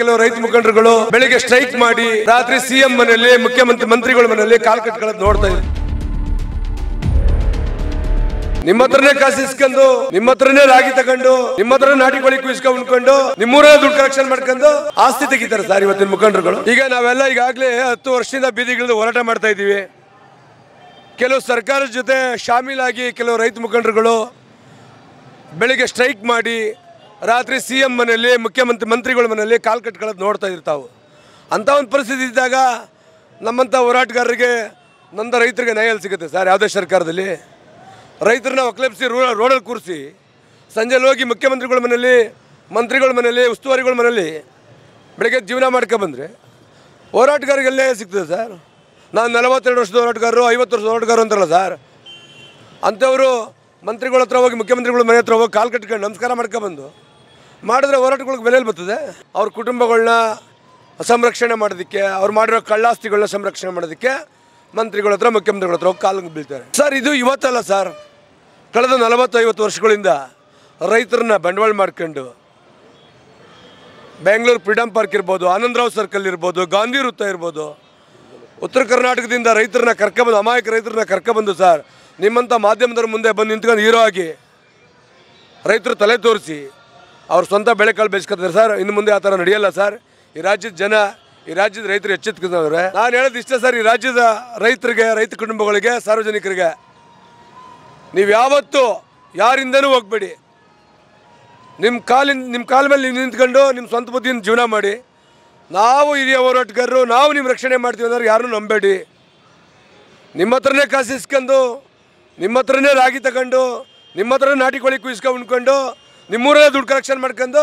ಕೆಲವು ರೈತ ಮುಖಂಡರುಗಳು ಬೆಳಿಗ್ಗೆ ಸ್ಟ್ರೈಕ್ ಮಾಡಿ ರಾತ್ರಿ ಸಿಎಂ ಮನೆಯಲ್ಲಿ ಮುಖ್ಯಮಂತ್ರಿ ಮಂತ್ರಿಗಳ ಮನೆಯಲ್ಲಿ ಕಾಲ್ ಕಟ್ಕೊಳ್ಳೋದು ನೋಡ್ತಾ ಇದ್ರು ನಿಮ್ಮ ಹತ್ರನೇ ಕಾಸು ಇಸ್ಕೊಂಡು ನಿಮ್ಮ ಹತ್ರನೇ ರಾಗಿ ತಗೊಂಡು ನಿಮ್ಮ ಹತ್ರ ನಾಟಿ ಕೋಳಿ ಕುಯಿಸ್ಕೊಂಡ್ಕೊಂಡು ನಿಮ್ಮೂರೇ ದುಡ್ಡು ಕಲೆಕ್ಷನ್ ಮಾಡ್ಕೊಂಡು ಆಸ್ತಿ ತೆಗಿತಾರೆ ಸರ್ ಇವತ್ತಿನ ಮುಖಂಡರುಗಳು ಈಗ ನಾವೆಲ್ಲ ಈಗಾಗಲೇ ಹತ್ತು ವರ್ಷದಿಂದ ಬೀದಿಗಳಿಂದ ಹೋರಾಟ ಮಾಡ್ತಾ ಇದ್ದೀವಿ ಕೆಲವು ಸರ್ಕಾರದ ಜೊತೆ ಶಾಮೀಲಾಗಿ ಕೆಲವು ರೈತ ಮುಖಂಡರುಗಳು ಬೆಳಿಗ್ಗೆ ಸ್ಟ್ರೈಕ್ ಮಾಡಿ ರಾತ್ರಿ ಸಿ ಎಮ್ ಮನೆಯಲ್ಲಿ ಮುಖ್ಯಮಂತ್ರಿ ಮಂತ್ರಿಗಳ ಮನೆಯಲ್ಲಿ ಕಾಲು ಕಟ್ಕೊಳ್ಳೋದು ನೋಡ್ತಾ ಇರ್ತಾವೆ ಅಂಥ ಒಂದು ಪರಿಸ್ಥಿತಿ ಇದ್ದಾಗ ನಮ್ಮಂಥ ಹೋರಾಟಗಾರರಿಗೆ ನಂದ ರೈತರಿಗೆ ನ್ಯಾಯ ಸಿಗುತ್ತೆ ಸರ್ ಯಾವುದೇ ಸರ್ಕಾರದಲ್ಲಿ ರೈತರನ್ನ ಒಕ್ಲೆಪ್ಸಿ ರೋ ರೋಡಲ್ಲಿ ಕೂರಿಸಿ ಸಂಜೆಲಿ ಹೋಗಿ ಮುಖ್ಯಮಂತ್ರಿಗಳ ಮನೆಯಲ್ಲಿ ಮಂತ್ರಿಗಳ ಮನೆಯಲ್ಲಿ ಉಸ್ತುವಾರಿಗಳ ಮನೆಯಲ್ಲಿ ಬೆಳಗ್ಗೆ ಜೀವನ ಮಾಡ್ಕೊಬಂದರೆ ನ್ಯಾಯ ಸಿಗ್ತದೆ ಸರ್ ನಾನು ನಲವತ್ತೆರಡು ವರ್ಷದ ಹೋರಾಟಗಾರರು ಐವತ್ತು ವರ್ಷದ ಹೋರಾಟಗಾರರು ಅಂತಾರಲ್ಲ ಸರ್ ಅಂಥವರು ಮಂತ್ರಿಗಳ ಹತ್ರ ಹೋಗಿ ಮುಖ್ಯಮಂತ್ರಿಗಳ ಮನೆ ಹತ್ರ ಹೋಗಿ ಕಾಲು ಕಟ್ಕೊಂಡು ನಮಸ್ಕಾರ ಮಾಡ್ಕೊಬಂದು ಮಾಡಿದ್ರೆ ಹೋರಾಟಗಳಿಗೆ ಬೆಲೆಯಲ್ಲಿ ಬರ್ತದೆ ಅವ್ರ ಕುಟುಂಬಗಳನ್ನ ಸಂರಕ್ಷಣೆ ಮಾಡೋದಕ್ಕೆ ಅವ್ರು ಮಾಡಿರೋ ಕಳ್ಳಾಸ್ತಿಗಳನ್ನ ಸಂರಕ್ಷಣೆ ಮಾಡೋದಕ್ಕೆ ಮಂತ್ರಿಗಳ ಹತ್ರ ಮುಖ್ಯಮಂತ್ರಿಗಳ ಹತ್ರ ಹೋಗಿ ಕಾಲಿಗೆ ಬೀಳ್ತಾರೆ ಸರ್ ಇದು ಇವತ್ತಲ್ಲ ಸರ್ ಕಳೆದ ನಲವತ್ತೈವತ್ತು ವರ್ಷಗಳಿಂದ ರೈತರನ್ನ ಬಂಡವಾಳ ಮಾಡ್ಕೊಂಡು ಬೆಂಗಳೂರು ಫ್ರೀಡಮ್ ಪಾರ್ಕ್ ಇರ್ಬೋದು ಆನಂದರಾವ್ ಸರ್ಕಲ್ ಇರ್ಬೋದು ಗಾಂಧಿ ವೃತ್ತ ಇರ್ಬೋದು ಉತ್ತರ ಕರ್ನಾಟಕದಿಂದ ರೈತರನ್ನ ಕರ್ಕೊಬಂದು ಅಮಾಯಕ ರೈತರನ್ನ ಕರ್ಕೊಬಂದು ಸರ್ ನಿಮ್ಮಂಥ ಮಾಧ್ಯಮದವ್ರ ಮುಂದೆ ಬಂದು ನಿಂತ್ಕೊಂಡು ಹೀರೋ ಆಗಿ ರೈತರು ತಲೆ ತೋರಿಸಿ ಅವ್ರ ಸ್ವಂತ ಬೆಳೆಕಾಳು ಕಾಳು ಬೆಳೆಸ್ಕೊತಾರೆ ಸರ್ ಇನ್ನು ಮುಂದೆ ಆ ಥರ ನಡೆಯಲ್ಲ ಸರ್ ಈ ರಾಜ್ಯದ ಜನ ಈ ರಾಜ್ಯದ ರೈತರು ಎಚ್ಚೆತ್ಕೊಂಡವ್ರೆ ನಾನು ಹೇಳೋದು ಇಷ್ಟೇ ಸರ್ ಈ ರಾಜ್ಯದ ರೈತರಿಗೆ ರೈತ ಕುಟುಂಬಗಳಿಗೆ ಸಾರ್ವಜನಿಕರಿಗೆ ನೀವು ಯಾವತ್ತೂ ಯಾರಿಂದನೂ ಹೋಗ್ಬೇಡಿ ನಿಮ್ಮ ಕಾಲಿನ ನಿಮ್ಮ ಕಾಲ ಮೇಲೆ ನೀವು ನಿಂತ್ಕೊಂಡು ನಿಮ್ಮ ಸ್ವಂತ ಬುದ್ಧಿಯಿಂದ ಜೀವನ ಮಾಡಿ ನಾವು ಹಿರಿಯ ಹೋರಾಟಗಾರರು ನಾವು ನಿಮ್ಮ ರಕ್ಷಣೆ ಮಾಡ್ತೀವಿ ಅಂದ್ರೆ ಯಾರನ್ನೂ ನಂಬೇಡಿ ನಿಮ್ಮ ಹತ್ರನೇ ಕಾಸಿಸ್ಕೊಂಡು ನಿಮ್ಮ ಹತ್ರನೇ ರಾಗಿ ತಗೊಂಡು ನಿಮ್ಮ ಹತ್ರನೇ ನಾಟಿ ಕೋಳಿ ಕುಯಿಸ್ಕೊಂಡು ನಿಮ್ಮೂರಲ್ಲೇ ದುಡ್ಡು ಕಲೆಕ್ಷನ್ ಮಾಡ್ಕೊಂಡು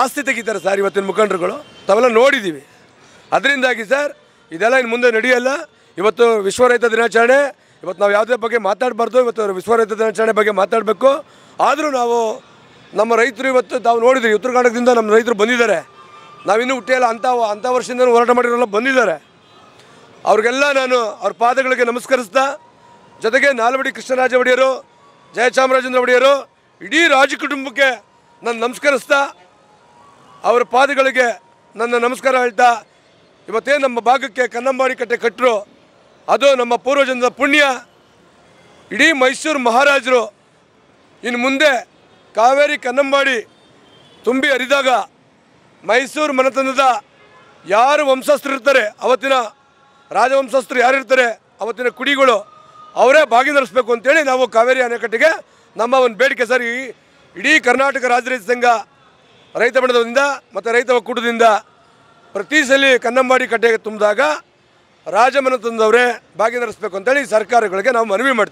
ಆಸ್ತಿ ತೆಗಿತಾರೆ ಸರ್ ಇವತ್ತಿನ ಮುಖಂಡರುಗಳು ತಾವೆಲ್ಲ ನೋಡಿದ್ದೀವಿ ಅದರಿಂದಾಗಿ ಸರ್ ಇದೆಲ್ಲ ಇನ್ನು ಮುಂದೆ ನಡೆಯಲ್ಲ ಇವತ್ತು ವಿಶ್ವ ರೈತ ದಿನಾಚರಣೆ ಇವತ್ತು ನಾವು ಯಾವುದೇ ಬಗ್ಗೆ ಮಾತಾಡಬಾರ್ದು ಇವತ್ತು ವಿಶ್ವ ರೈತ ದಿನಾಚರಣೆ ಬಗ್ಗೆ ಮಾತಾಡಬೇಕು ಆದರೂ ನಾವು ನಮ್ಮ ರೈತರು ಇವತ್ತು ತಾವು ನೋಡಿದ್ರಿ ಉತ್ತರ ಕರ್ನಾಟಕದಿಂದ ನಮ್ಮ ರೈತರು ಬಂದಿದ್ದಾರೆ ನಾವಿನ್ನೂ ಹುಟ್ಟಿಯಲ್ಲ ಅಂಥ ಅಂಥ ವರ್ಷದಿಂದ ಹೋರಾಟ ಮಾಡಿರೋಲ್ಲ ಬಂದಿದ್ದಾರೆ ಅವ್ರಿಗೆಲ್ಲ ನಾನು ಅವ್ರ ಪಾದಗಳಿಗೆ ನಮಸ್ಕರಿಸ್ತಾ ಜೊತೆಗೆ ನಾಲ್ವಡಿ ಕೃಷ್ಣರಾಜ ಒಡೆಯರು ಜಯಚಾಮರಾಜೇಂದ್ರ ಒಡೆಯರು ಇಡೀ ರಾಜಕುಟುಂಬಕ್ಕೆ ನನ್ನ ನಮಸ್ಕರಿಸ್ತಾ ಅವರ ಪಾದಗಳಿಗೆ ನನ್ನ ನಮಸ್ಕಾರ ಹೇಳ್ತಾ ಇವತ್ತೇ ನಮ್ಮ ಭಾಗಕ್ಕೆ ಕನ್ನಂಬಾಡಿ ಕಟ್ಟೆ ಕಟ್ಟರು ಅದು ನಮ್ಮ ಪೂರ್ವಜನದ ಪುಣ್ಯ ಇಡೀ ಮೈಸೂರು ಮಹಾರಾಜರು ಇನ್ನು ಮುಂದೆ ಕಾವೇರಿ ಕನ್ನಂಬಾಡಿ ತುಂಬಿ ಹರಿದಾಗ ಮೈಸೂರು ಮನೆತನದ ಯಾರು ವಂಶಸ್ಥರು ಇರ್ತಾರೆ ಅವತ್ತಿನ ರಾಜವಂಶಸ್ಥರು ಯಾರಿರ್ತಾರೆ ಅವತ್ತಿನ ಕುಡಿಗಳು ಅವರೇ ಭಾಗಿ ನಡೆಸಬೇಕು ಅಂತೇಳಿ ನಾವು ಕಾವೇರಿ ಅಣೆಕಟ್ಟೆಗೆ ನಮ್ಮ ಒಂದು ಬೇಡಿಕೆ ಸರಿ ಇಡೀ ಕರ್ನಾಟಕ ರಾಜ್ಯ ರೈತ ಸಂಘ ರೈತ ಬಣದಿಂದ ಮತ್ತು ರೈತ ಒಕ್ಕೂಟದಿಂದ ಪ್ರತಿ ಸಲ ಕನ್ನಂಬಾಡಿ ಕಟ್ಟೆಗೆ ತುಂಬಿದಾಗ ರಾಜಮನ ತಂದವರೇ ಭಾಗಿ ನಡೆಸಬೇಕು ಅಂತೇಳಿ ಸರ್ಕಾರಗಳಿಗೆ ನಾವು ಮನವಿ ಮಾಡ್ತೀವಿ